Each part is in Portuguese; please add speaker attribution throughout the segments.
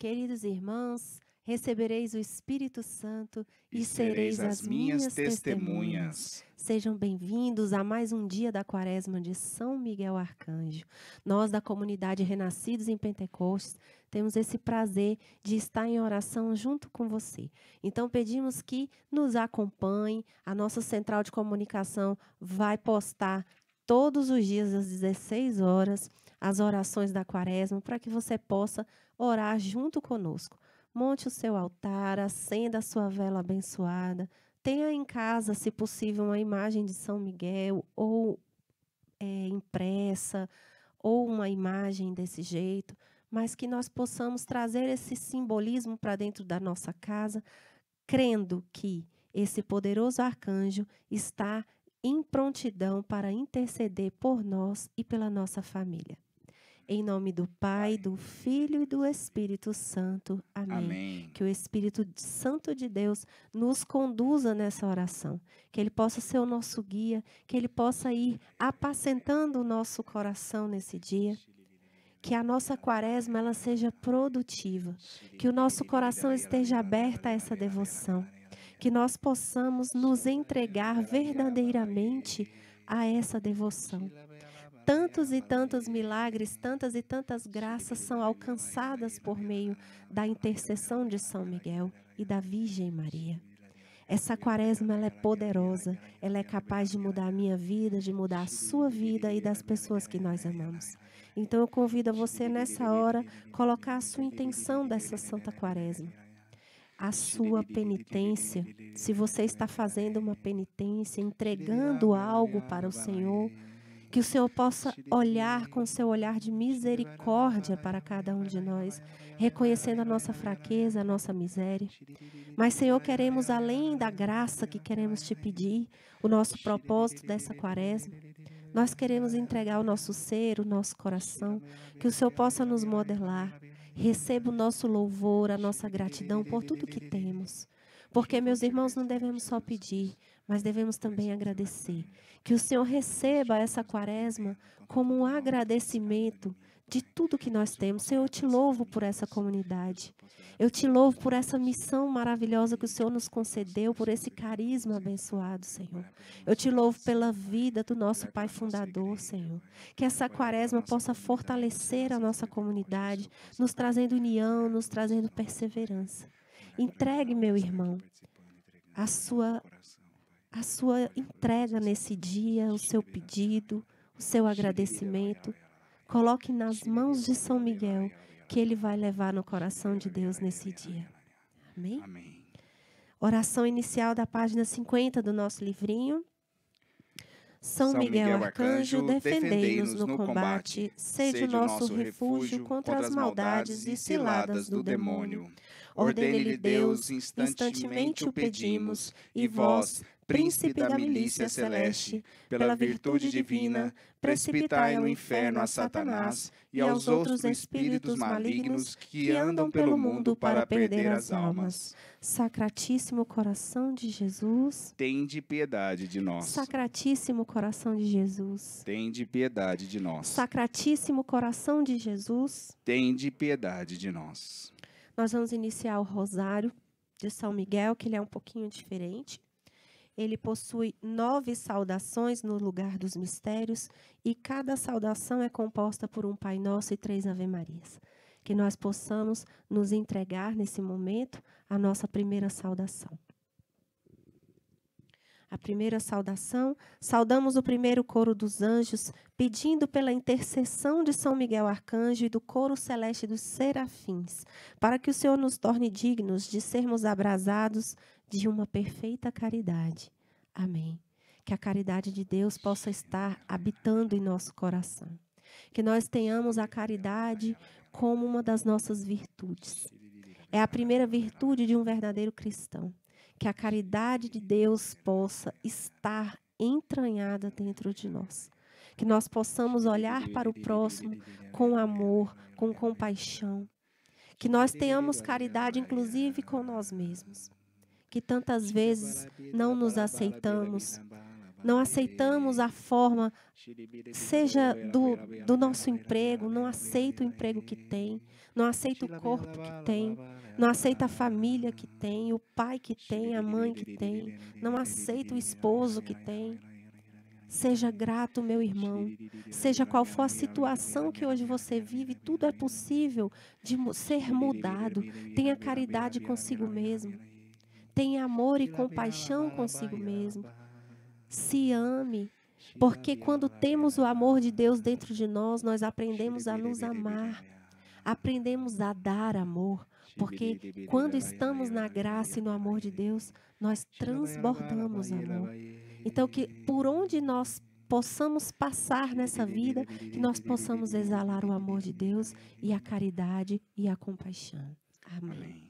Speaker 1: Queridos irmãos, recebereis o Espírito Santo e, e sereis, sereis as, as minhas testemunhas. testemunhas. Sejam bem-vindos a mais um dia da Quaresma de São Miguel Arcanjo. Nós, da comunidade Renascidos em Pentecostes, temos esse prazer de estar em oração junto com você. Então, pedimos que nos acompanhe. A nossa central de comunicação vai postar todos os dias às 16 horas as orações da Quaresma para que você possa orar junto conosco. Monte o seu altar, acenda a sua vela abençoada. Tenha em casa, se possível, uma imagem de São Miguel ou é, impressa ou uma imagem desse jeito, mas que nós possamos trazer esse simbolismo para dentro da nossa casa, crendo que esse poderoso arcanjo está em prontidão para interceder por nós e pela nossa família. Em nome do Pai, do Filho e do Espírito Santo. Amém. Amém. Que o Espírito Santo de Deus nos conduza nessa oração. Que ele possa ser o nosso guia, que ele possa ir apacentando o nosso coração nesse dia que a nossa quaresma ela seja produtiva, que o nosso coração esteja aberto a essa devoção, que nós possamos nos entregar verdadeiramente a essa devoção, tantos e tantos milagres, tantas e tantas graças são alcançadas por meio da intercessão de São Miguel e da Virgem Maria. Essa quaresma ela é poderosa, ela é capaz de mudar a minha vida, de mudar a sua vida e das pessoas que nós amamos. Então eu convido a você nessa hora colocar a sua intenção dessa Santa Quaresma. A sua penitência, se você está fazendo uma penitência, entregando algo para o Senhor, que o Senhor possa olhar com seu olhar de misericórdia para cada um de nós, reconhecendo a nossa fraqueza, a nossa miséria. Mas, Senhor, queremos, além da graça que queremos te pedir, o nosso propósito dessa quaresma. Nós queremos entregar o nosso ser, o nosso coração, que o Senhor possa nos modelar. Receba o nosso louvor, a nossa gratidão por tudo que temos. Porque, meus irmãos, não devemos só pedir, mas devemos também agradecer. Que o Senhor receba essa quaresma como um agradecimento de tudo que nós temos. Senhor, eu te louvo por essa comunidade. Eu te louvo por essa missão maravilhosa que o Senhor nos concedeu, por esse carisma abençoado, Senhor. Eu te louvo pela vida do nosso Pai fundador, Senhor. Que essa quaresma possa fortalecer a nossa comunidade, nos trazendo união, nos trazendo perseverança. Entregue, meu irmão, a sua a sua entrega nesse dia, o seu pedido, o seu agradecimento. Coloque nas mãos de São Miguel, que ele vai levar no coração de Deus nesse dia. Amém? Oração inicial da página 50 do nosso livrinho. São, Miguel, Miguel Arcanjo, defendei-nos no combate, seja o nosso refúgio contra as maldades e ciladas do demônio. Ordene-lhe Deus, instantemente o pedimos,
Speaker 2: e vós, príncipe da milícia celeste, pela virtude divina, precipitai no inferno a Satanás e aos outros espíritos malignos que andam pelo mundo para perder as almas.
Speaker 1: Sacratíssimo coração de Jesus,
Speaker 2: tende piedade de nós.
Speaker 1: Sacratíssimo coração de Jesus,
Speaker 2: tende piedade de nós.
Speaker 1: Sacratíssimo coração de Jesus,
Speaker 2: tende piedade de nós.
Speaker 1: Nós vamos iniciar o rosário de São Miguel, que ele é um pouquinho diferente ele possui nove saudações no lugar dos mistérios e cada saudação é composta por um Pai Nosso e três Ave Marias. Que nós possamos nos entregar nesse momento a nossa primeira saudação. A primeira saudação, saudamos o primeiro coro dos anjos, pedindo pela intercessão de São Miguel Arcanjo e do coro celeste dos serafins, para que o Senhor nos torne dignos de sermos abrasados de uma perfeita caridade. Amém. Que a caridade de Deus possa estar habitando em nosso coração. Que nós tenhamos a caridade como uma das nossas virtudes. É a primeira virtude de um verdadeiro cristão. Que a caridade de Deus possa estar entranhada dentro de nós. Que nós possamos olhar para o próximo com amor, com compaixão. Que nós tenhamos caridade, inclusive com nós mesmos que tantas vezes não nos aceitamos, não aceitamos a forma,
Speaker 2: seja do, do
Speaker 1: nosso emprego, não aceita o emprego que tem, não aceita o corpo que tem, não aceita a família que tem, o pai que tem, a mãe que tem, não aceita o esposo que tem. Seja grato, meu irmão. Seja qual for a situação que hoje você vive, tudo é possível de ser mudado. Tenha caridade consigo mesmo. Tenha amor e compaixão consigo mesmo. Se ame. Porque quando temos o amor de Deus dentro de nós, nós aprendemos a nos amar. Aprendemos a dar amor. Porque quando estamos na graça e no amor de Deus, nós transbordamos amor. Então, que por onde nós possamos passar nessa vida, que nós possamos exalar o amor de Deus e a caridade e a compaixão. Amém. Amém.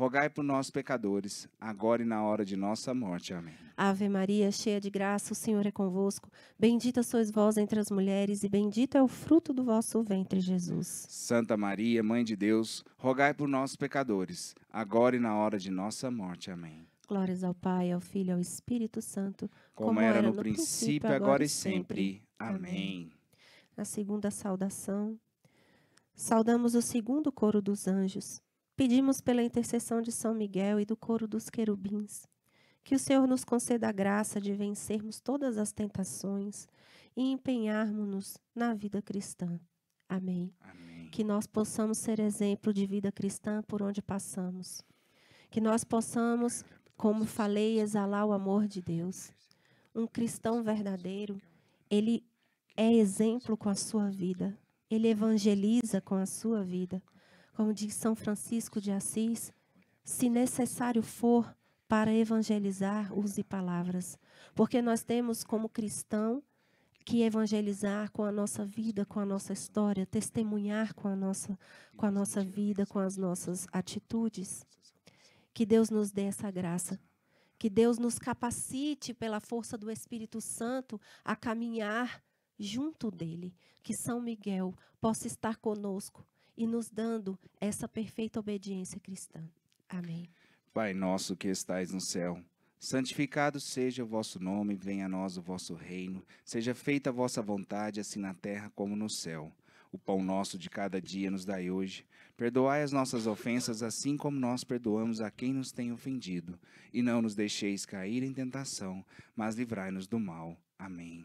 Speaker 2: Rogai por nós, pecadores, agora e na hora de nossa morte. Amém.
Speaker 1: Ave Maria, cheia de graça, o Senhor é convosco. Bendita sois vós entre as mulheres, e bendito é o fruto do vosso ventre, Jesus.
Speaker 2: Santa Maria, Mãe de Deus, rogai por nós, pecadores, agora e na hora de nossa morte. Amém.
Speaker 1: Glórias ao Pai, ao Filho e ao Espírito Santo, como, como era, no, no princípio, agora e sempre. sempre. Amém. Na segunda saudação, saudamos o segundo coro dos anjos Pedimos pela intercessão de São Miguel e do coro dos querubins, que o Senhor nos conceda a graça de vencermos todas as tentações e empenharmos-nos na vida cristã. Amém. Amém. Que nós possamos ser exemplo de vida cristã por onde passamos. Que nós possamos, como falei, exalar o amor de Deus. Um cristão verdadeiro, ele é exemplo com a sua vida. Ele evangeliza com a sua vida. Como diz São Francisco de Assis, se necessário for para evangelizar, use palavras. Porque nós temos como cristão que evangelizar com a nossa vida, com a nossa história, testemunhar com a nossa, com a nossa vida, com as nossas atitudes. Que Deus nos dê essa graça. Que Deus nos capacite pela força do Espírito Santo a caminhar junto dele. Que São Miguel possa estar conosco e nos dando essa perfeita obediência cristã. Amém.
Speaker 2: Pai nosso que estais no céu, santificado seja o vosso nome, venha a nós o vosso reino, seja feita a vossa vontade, assim na terra como no céu. O pão nosso de cada dia nos dai hoje. Perdoai as nossas ofensas, assim como nós perdoamos a quem nos tem ofendido. E não nos deixeis cair em tentação, mas livrai-nos do mal. Amém.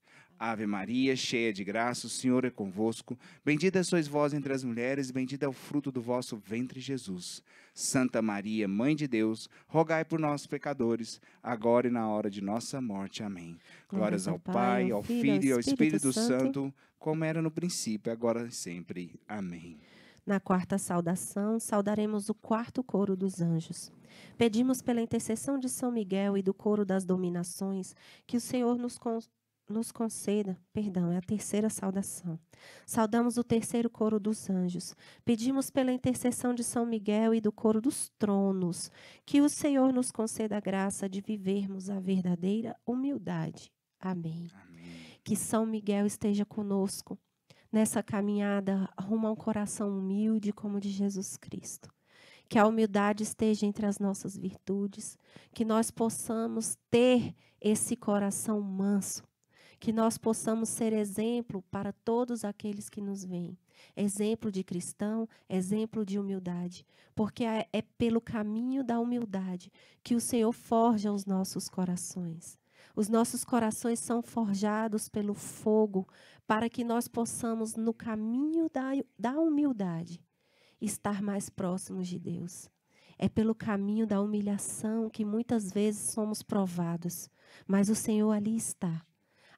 Speaker 2: Ave Maria, cheia de graça, o Senhor é convosco. Bendita sois vós entre as mulheres, e bendito é o fruto do vosso ventre, Jesus. Santa Maria, Mãe de Deus, rogai por nós, pecadores, agora e na hora de nossa morte. Amém. Glórias, ao Pai, ao Filho e ao Espírito, Santo, Santo, como era no princípio, agora e sempre. Amém.
Speaker 1: Na quarta saudação, saudaremos o quarto coro dos anjos. Pedimos pela intercessão de São Miguel e do coro das dominações que o Senhor nos conceda nos conceda perdão, é a terceira saudação. Saudamos o terceiro coro dos anjos. Pedimos pela intercessão de São Miguel e do coro dos tronos, que o Senhor nos conceda a graça de vivermos a verdadeira humildade. Amém. Amém. Que São Miguel esteja conosco nessa caminhada rumo a um coração humilde como o de Jesus Cristo. Que a humildade esteja entre as nossas virtudes, que nós possamos ter esse coração manso que nós possamos ser exemplo para todos aqueles que nos veem. Exemplo de cristão, exemplo de humildade, porque é, é pelo caminho da humildade que o Senhor forja os nossos corações. Os nossos corações são forjados pelo fogo, para que nós possamos, no caminho da, da humildade, estar mais próximos de Deus. É pelo caminho da humilhação que muitas vezes somos provados, mas o Senhor ali está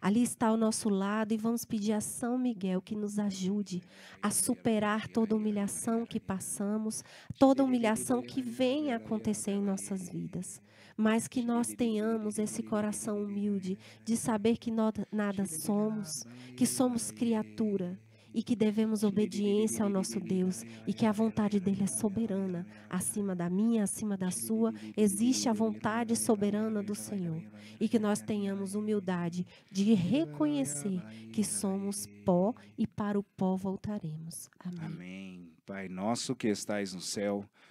Speaker 1: Ali está ao nosso lado e vamos pedir a São Miguel que nos ajude a superar toda humilhação que passamos, toda humilhação que venha acontecer em nossas vidas. Mas que nós tenhamos esse coração humilde de saber que nós nada somos, que somos criatura e que devemos obediência ao nosso Deus e que a vontade dele é soberana, acima da minha, acima da sua, existe a vontade soberana do Senhor e que nós tenhamos humildade de reconhecer que somos pó e para o pó voltaremos. Amém.
Speaker 2: Amém. Pai nosso que estais no céu,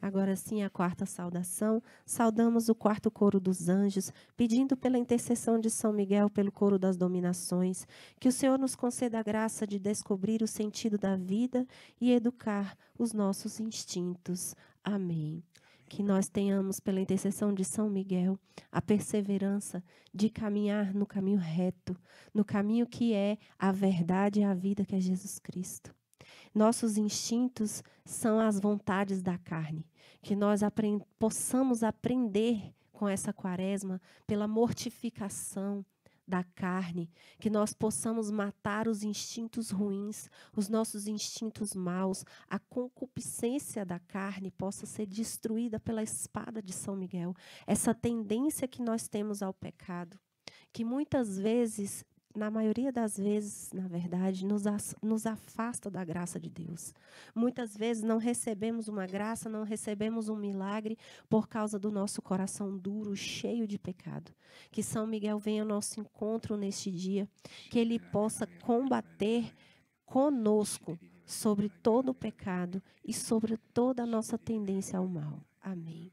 Speaker 1: Agora sim, a quarta saudação. Saudamos o quarto coro dos anjos, pedindo pela intercessão de São Miguel pelo coro das dominações, que o Senhor nos conceda a graça de descobrir o sentido da vida e educar os nossos instintos. Amém. Que nós tenhamos, pela intercessão de São Miguel, a perseverança de caminhar no caminho reto, no caminho que é a verdade e a vida que é Jesus Cristo nossos instintos são as vontades da carne. Que nós aprend possamos aprender com essa quaresma pela mortificação da carne, que nós possamos matar os instintos ruins, os nossos instintos maus, a concupiscência da carne possa ser destruída pela espada de São Miguel, essa tendência que nós temos ao pecado, que muitas vezes na maioria das vezes, na verdade, nos, nos afasta da graça de Deus. Muitas vezes não recebemos uma graça, não recebemos um milagre por causa do nosso coração duro, cheio de pecado. Que São Miguel venha ao nosso encontro neste dia, que ele possa combater conosco sobre todo o pecado e sobre toda a nossa tendência ao mal. Amém.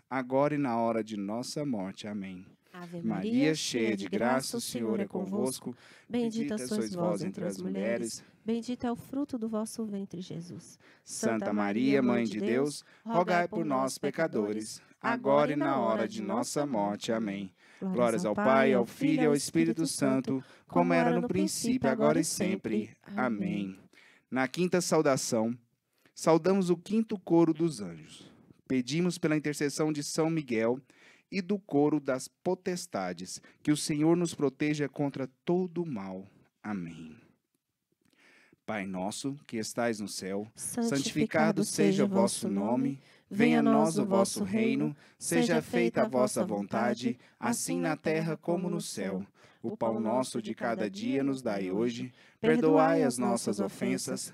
Speaker 2: agora e na hora de nossa morte. Amém.
Speaker 1: Ave Maria, Maria cheia de graça, o Senhor é, é convosco. Bendita, bendita sois vós entre as mulheres. Bendito é o fruto do vosso ventre, Jesus. Santa Maria, Mãe de Deus, rogai por
Speaker 2: nós, pecadores, agora e na hora de nossa morte. Amém. Glórias ao Pai, ao Filho e ao Espírito Santo, como era no princípio, agora e sempre. Amém. Na quinta saudação, saudamos o quinto coro dos anjos. Pedimos pela intercessão de São Miguel e do coro das potestades, que o Senhor nos proteja contra todo o mal. Amém. Pai nosso, que estais no céu, santificado, santificado seja o vosso nome,
Speaker 1: venha a nós o vosso reino, seja feita a vossa
Speaker 2: vontade, assim, assim na terra como no céu. O pão nosso de cada dia nos dai hoje, perdoai as nossas ofensas,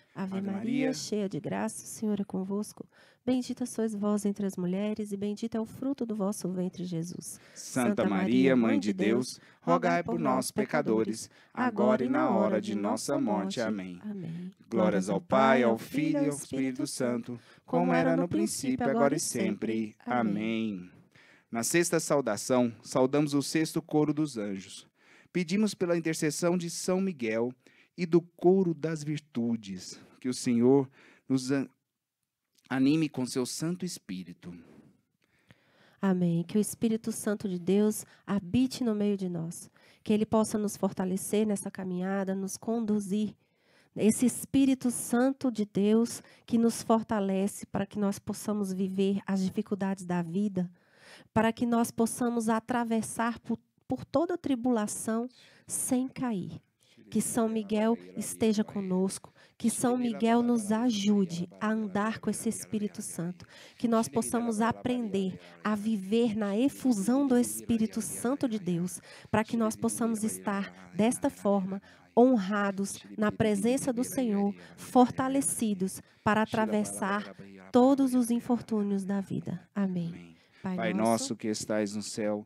Speaker 2: Ave, Maria,
Speaker 1: cheia de graça, o Senhor é convosco. Bendita sois vós entre as mulheres, e bendito é o fruto do vosso ventre, Jesus. Santa, Maria, Mãe de Deus,
Speaker 2: rogai por nós, pecadores, agora e na hora de nossa morte. Amém. Glórias ao Pai, ao Filho e ao Espírito Santo, como era no princípio, agora e sempre. Amém. Na sexta saudação, saudamos o sexto coro dos anjos. Pedimos pela intercessão de São Miguel e do couro das virtudes. Que o Senhor nos anime com seu Santo Espírito.
Speaker 1: Amém. Que o Espírito Santo de Deus habite no meio de nós. Que ele possa nos fortalecer nessa caminhada, nos conduzir. Esse Espírito Santo de Deus que nos fortalece para que nós possamos viver as dificuldades da vida, para que nós possamos atravessar por, por toda tribulação sem cair. Que São Miguel esteja conosco. Que São Miguel nos ajude a andar com esse Espírito Santo. Que nós possamos aprender a viver na efusão do Espírito Santo de Deus, para que nós possamos estar desta forma honrados na presença do Senhor, fortalecidos para atravessar todos os infortúnios da vida. Amém.
Speaker 2: Pai, nosso que estais no céu,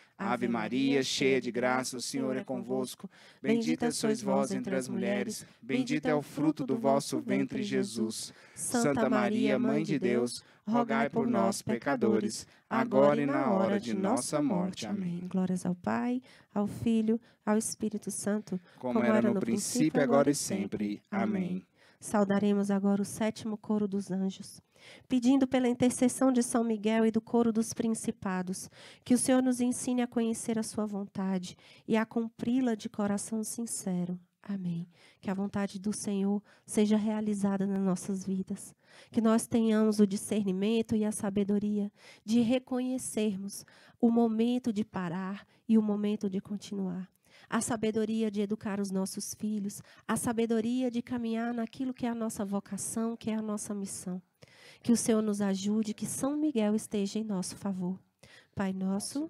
Speaker 2: Ave Maria, cheia de graça, o Senhor é, é convosco. Bendita sois vós entre as mulheres, bendito é, é o fruto do vosso ventre, Jesus. Santa Maria, Mãe de Deus, rogai por nós, pecadores, agora e na hora de nossa morte.
Speaker 1: Amém. Glórias ao Pai, ao Filho, ao Espírito Santo, como, como era no princípio, agora e sempre. Amém. Saudaremos agora o sétimo coro dos anjos, pedindo pela intercessão de São Miguel e do coro dos principados, que o Senhor nos ensine a conhecer a sua vontade e a cumpri-la de coração sincero. Amém. Que a vontade do Senhor seja realizada nas nossas vidas. Que nós tenhamos o discernimento e a sabedoria de reconhecermos o momento de parar e o momento de continuar a sabedoria de educar os nossos filhos, a sabedoria de caminhar naquilo que é a nossa vocação, que é a nossa missão. Que o Senhor nos ajude, que São Miguel esteja em nosso favor. Pai nosso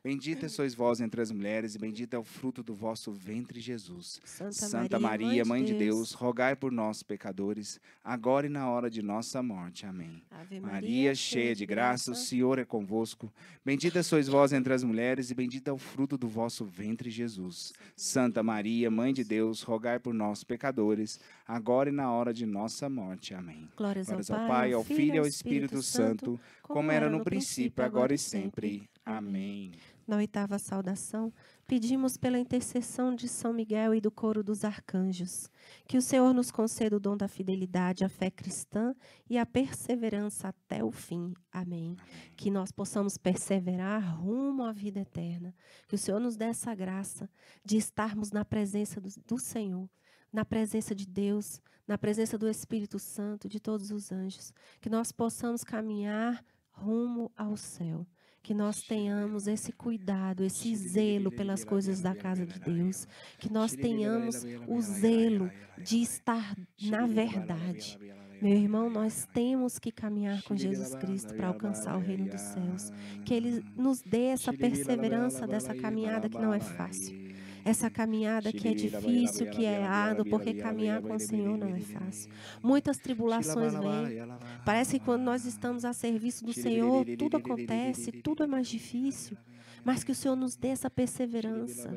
Speaker 2: Bendita sois vós entre as mulheres, e bendito é o fruto do vosso ventre, Jesus. Santa, Santa Maria, Maria, Mãe de Deus, Deus, rogai por nós, pecadores, agora e na hora de nossa morte. Amém. Ave Maria, Maria cheia de graça, o Senhor é convosco. Bendita sois vós entre as mulheres, e bendito é o fruto do vosso ventre, Jesus. Santa Maria, Mãe de Deus, rogai por nós, pecadores, agora e na hora de nossa morte. Amém. Glórias, Glórias ao, ao Pai, ao Filho e ao Espírito, Espírito Santo, como era no princípio, agora e sempre. Amém
Speaker 1: na oitava saudação, pedimos pela intercessão de São Miguel e do coro dos arcanjos, que o Senhor nos conceda o dom da fidelidade à fé cristã e à perseverança até o fim. Amém. Que nós possamos perseverar rumo à vida eterna. Que o Senhor nos dê essa graça de estarmos na presença do, do Senhor, na presença de Deus, na presença do Espírito Santo, de todos os anjos. Que nós possamos caminhar rumo ao céu que nós tenhamos esse cuidado, esse zelo pelas coisas da casa de Deus, que nós tenhamos o zelo de estar na verdade. Meu irmão, nós temos que caminhar com Jesus Cristo para alcançar o reino dos céus. Que Ele nos dê essa perseverança dessa caminhada que não é fácil essa caminhada que é difícil, que é árdua porque caminhar com o Senhor não é fácil. Muitas tribulações vêm. Parece que quando nós estamos a serviço do Senhor, tudo acontece, tudo é mais difícil. Mas que o Senhor nos dê essa perseverança,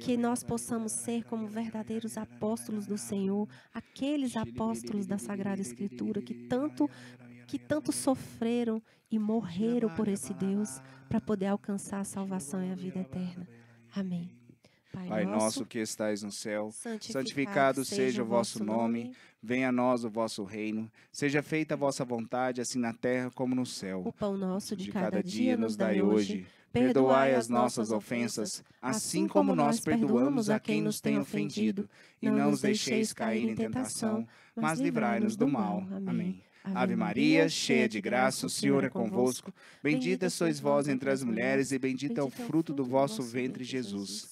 Speaker 1: que nós possamos ser como verdadeiros apóstolos do Senhor, aqueles apóstolos da Sagrada Escritura que tanto que tanto sofreram e morreram por esse Deus para poder alcançar a salvação e a vida eterna. Amém.
Speaker 2: Pai, nosso, nosso que estais no céu, santificado, santificado seja o vosso nome, nome. venha a nós o vosso reino, seja feita a vossa vontade, assim na terra como no céu. O
Speaker 1: pão nosso de, de cada, cada, dia nos dai hoje. Perdoai as
Speaker 2: nossas ofensas, assim, assim como nós perdoamos a quem nos tem ofendido. E não nos deixeis cair em tentação, mas livrai-nos do mal. Amém. Ave Maria, cheia de graça, o Senhor é, é convosco. Bendita sois vós entre as mulheres, e bendito é o fruto é do vosso ventre, Jesus.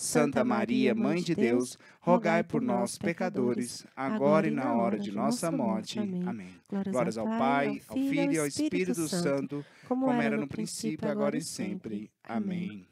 Speaker 2: Santa Maria, Mãe de Deus, rogai por nós, pecadores, agora e na hora de nossa morte. Amém.
Speaker 1: Glórias ao Pai, ao Filho e ao Espírito Santo, como era no princípio, agora e sempre. Amém.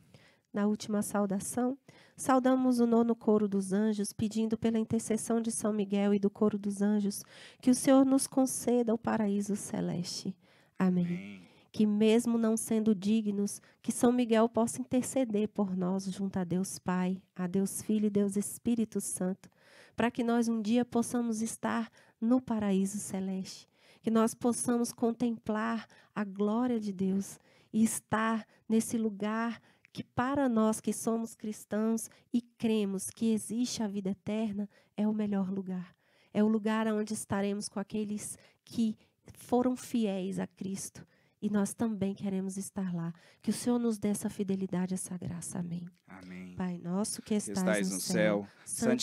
Speaker 1: Na última saudação, saudamos o nono coro dos anjos, pedindo pela intercessão de São Miguel e do coro dos anjos, que o Senhor nos conceda o paraíso celeste. Amém. Amém que mesmo não sendo dignos, que São Miguel possa interceder por nós junto a Deus Pai, a Deus Filho e Deus Espírito Santo, para que nós um dia possamos estar no paraíso celeste, que nós possamos contemplar a glória de Deus e estar nesse lugar que para nós que somos cristãos e cremos que existe a vida eterna, é o melhor lugar. É o lugar onde estaremos com aqueles que foram fiéis a Cristo, e nós também queremos estar lá. Que o Senhor nos dê essa fidelidade, essa graça. Amém. Amém. Pai
Speaker 2: nosso que estais, no céu, céu santificado,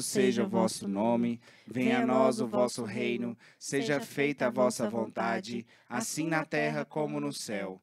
Speaker 2: santificado seja o vosso nome. Venha a nós o vosso reino. Seja feita a vossa vontade, assim, assim na terra como no céu.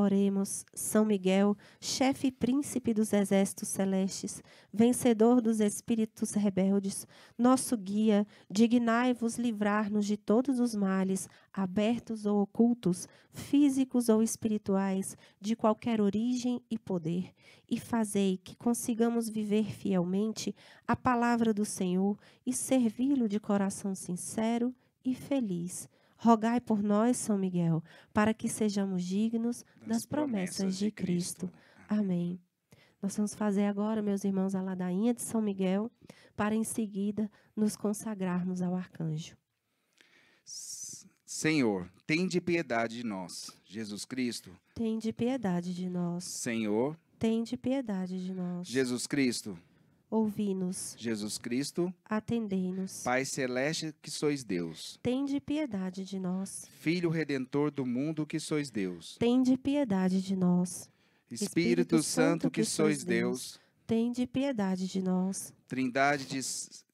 Speaker 1: Oremos, São Miguel, chefe e príncipe dos exércitos celestes, vencedor dos espíritos rebeldes, nosso guia, dignai-vos livrar-nos de todos os males, abertos ou ocultos, físicos ou espirituais, de qualquer origem e poder, e fazei que consigamos viver fielmente a palavra do Senhor e servi-lo de coração sincero e feliz Rogai por nós, São Miguel, para que sejamos dignos das, promessas de Cristo. Amém. Nós vamos fazer agora, meus irmãos, a ladainha de São Miguel, para em seguida nos consagrarmos ao
Speaker 2: arcanjo. Senhor, de piedade de nós. Jesus Cristo,
Speaker 1: de piedade de nós.
Speaker 2: Senhor,
Speaker 1: de piedade de nós.
Speaker 2: Jesus Cristo,
Speaker 1: Ouvi-nos.
Speaker 2: Jesus Cristo,
Speaker 1: atendei-nos.
Speaker 2: Pai celeste, que sois Deus,
Speaker 1: tende piedade de nós.
Speaker 2: Filho redentor do mundo, que sois Deus,
Speaker 1: tende piedade de nós.
Speaker 2: Espírito, Espírito Santo, que, que sois Deus, Deus
Speaker 1: tende piedade de nós.
Speaker 2: Trindade de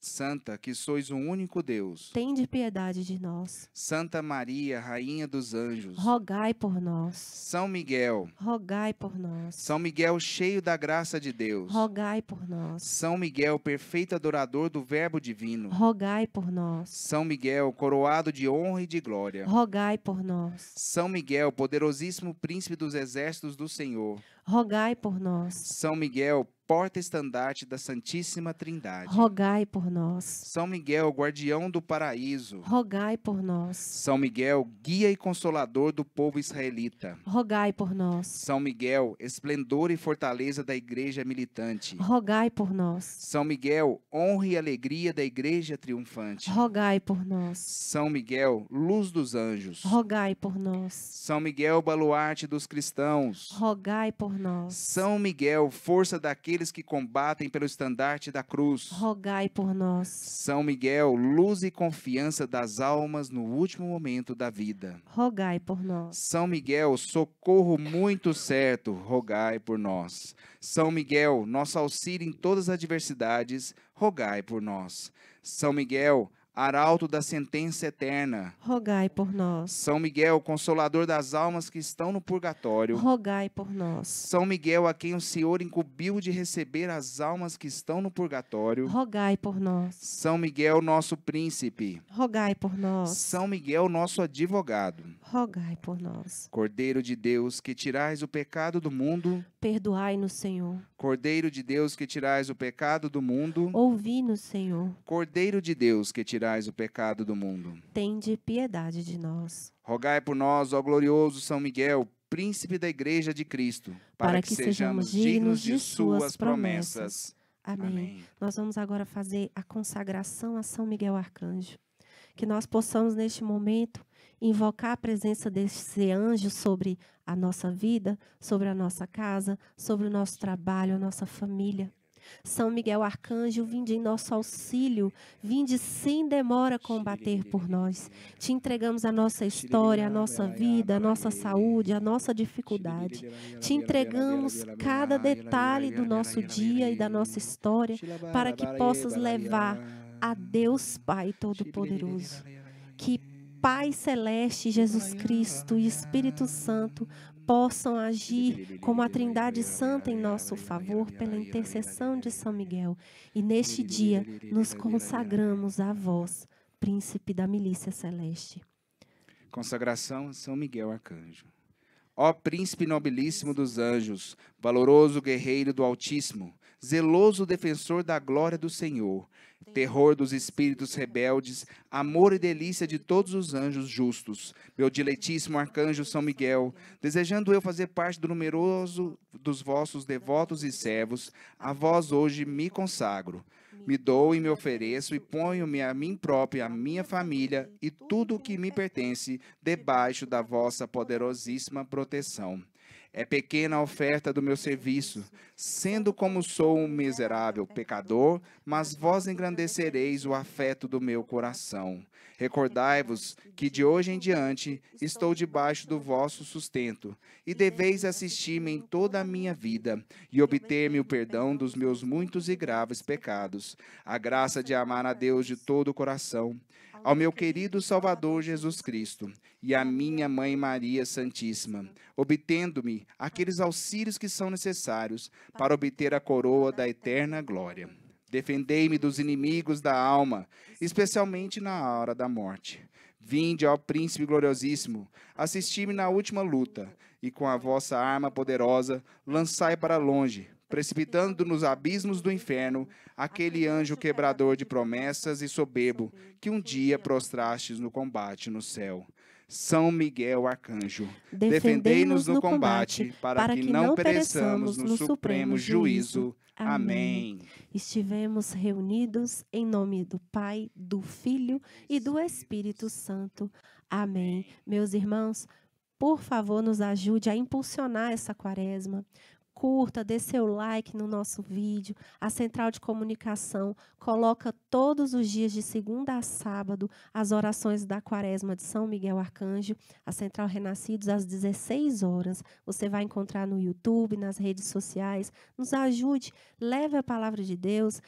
Speaker 2: Santa, que sois um único Deus.
Speaker 1: Tende piedade de nós.
Speaker 2: Santa Maria, Rainha dos Anjos.
Speaker 1: Rogai por nós. São Miguel. Rogai por nós.
Speaker 2: São Miguel, cheio da graça de Deus.
Speaker 1: Rogai por nós.
Speaker 2: São Miguel, perfeito adorador do Verbo Divino.
Speaker 1: Rogai por nós.
Speaker 2: São Miguel, coroado de honra e de glória.
Speaker 1: Rogai por nós.
Speaker 2: São Miguel, poderosíssimo príncipe dos exércitos do Senhor.
Speaker 1: Rogai por nós.
Speaker 2: São Miguel, porta-estandarte da Santíssima Trindade. Trindade.
Speaker 1: Rogai por nós.
Speaker 2: São Miguel, guardião do paraíso.
Speaker 1: Rogai por nós.
Speaker 2: São Miguel, guia e consolador do povo israelita.
Speaker 1: Rogai por nós.
Speaker 2: São Miguel, esplendor e fortaleza da igreja militante.
Speaker 1: Rogai por nós.
Speaker 2: São Miguel, honra e alegria da igreja triunfante.
Speaker 1: Rogai por nós.
Speaker 2: São Miguel, luz dos anjos.
Speaker 1: Rogai por nós.
Speaker 2: São Miguel, baluarte dos cristãos.
Speaker 1: Rogai por nós.
Speaker 2: São Miguel, força daqueles que combatem pelo estandarte da cruz cruz. Rogai por nós. São Miguel, luz e confiança das almas no último momento da vida.
Speaker 1: Rogai por nós.
Speaker 2: São Miguel, socorro muito certo, rogai por nós. São Miguel, nosso auxílio em todas as adversidades, rogai por nós. São Miguel, arauto da sentença eterna.
Speaker 1: Rogai por nós.
Speaker 2: São Miguel, consolador das almas que estão no purgatório.
Speaker 1: Rogai por nós. São
Speaker 2: Miguel, a quem o Senhor incumbiu de receber as almas que estão no purgatório.
Speaker 1: Rogai por nós.
Speaker 2: São Miguel, nosso príncipe.
Speaker 1: Rogai por nós. São
Speaker 2: Miguel, nosso advogado.
Speaker 1: Rogai por nós.
Speaker 2: Cordeiro de Deus, que tirais o pecado do mundo,
Speaker 1: perdoai-nos, Senhor.
Speaker 2: Cordeiro de Deus que tirais o pecado do mundo. Ouvi-nos, Senhor. Cordeiro de Deus que tirais o pecado do mundo.
Speaker 1: Tende piedade de nós.
Speaker 2: Rogai por nós, ó glorioso São Miguel, príncipe da Igreja de Cristo, para, para que, que, sejamos dignos de suas promessas. promessas.
Speaker 1: Amém. Amém. Nós vamos agora fazer a consagração a São Miguel Arcanjo. Que nós possamos, neste momento, invocar a presença desse anjo sobre a nossa vida, sobre a nossa casa, sobre o nosso trabalho, a nossa família. São Miguel Arcanjo, vinde em nosso auxílio, vinde sem demora combater por nós. Te entregamos a nossa história, a nossa vida, a nossa saúde, a nossa dificuldade. Te entregamos cada detalhe do nosso dia e da nossa história para que possas levar a Deus Pai Todo-Poderoso. Que Pai Celeste, Jesus Cristo e Espírito Santo possam agir como a Trindade Santa em nosso favor pela intercessão de São Miguel. E neste dia nos consagramos a vós, Príncipe da Milícia Celeste.
Speaker 2: Consagração a São Miguel Arcanjo. Ó Príncipe Nobilíssimo dos Anjos, valoroso guerreiro do Altíssimo, zeloso defensor da glória do Senhor, terror dos espíritos rebeldes, amor e delícia de todos os anjos justos, meu diletíssimo arcanjo São Miguel, desejando eu fazer parte do numeroso dos vossos devotos e servos, a vós hoje me consagro. Me dou e me ofereço e ponho-me a mim próprio, a minha família e tudo o que me pertence debaixo da vossa poderosíssima proteção é pequena a oferta do meu serviço, sendo como sou um miserável pecador, mas vós engrandecereis o afeto do meu coração. Recordai-vos que de hoje em diante estou debaixo do vosso sustento, e deveis assistir-me em toda a minha vida, e obter-me o perdão dos meus muitos e graves pecados, a graça de amar a Deus de todo o coração ao meu querido Salvador Jesus Cristo e à minha Mãe Maria Santíssima, obtendo-me aqueles auxílios que são necessários para obter a coroa da eterna glória. Defendei-me dos inimigos da alma, especialmente na hora da morte. Vinde, ó Príncipe Gloriosíssimo, assisti-me na última luta, e com a vossa arma poderosa lançai para longe precipitando nos abismos do inferno aquele anjo quebrador de promessas e soberbo que um dia prostrastes no combate no céu. São Miguel Arcanjo, defendei-nos no combate, para, que, não pereçamos no supremo juízo. Amém.
Speaker 1: Estivemos reunidos em nome do Pai, do Filho e do Espírito Santo. Amém. Meus irmãos, por favor, nos ajude a impulsionar essa quaresma curta, dê seu like no nosso vídeo. A Central de Comunicação coloca todos os dias de segunda a sábado as orações da Quaresma de São Miguel Arcanjo, a Central Renascidos às 16 horas. Você vai encontrar no YouTube, nas redes sociais. Nos ajude, leve a palavra de Deus,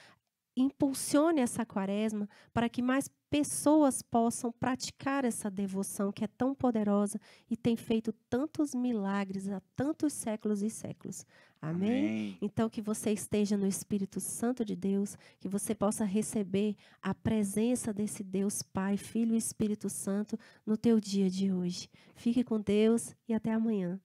Speaker 1: impulsione essa Quaresma para que mais pessoas possam praticar essa devoção que é tão poderosa e tem feito tantos milagres há tantos séculos e séculos. Amém? Amém? Então, que você esteja no Espírito Santo de Deus, que você possa receber a presença desse Deus Pai, Filho e Espírito Santo no teu dia de hoje. Fique com Deus e até amanhã.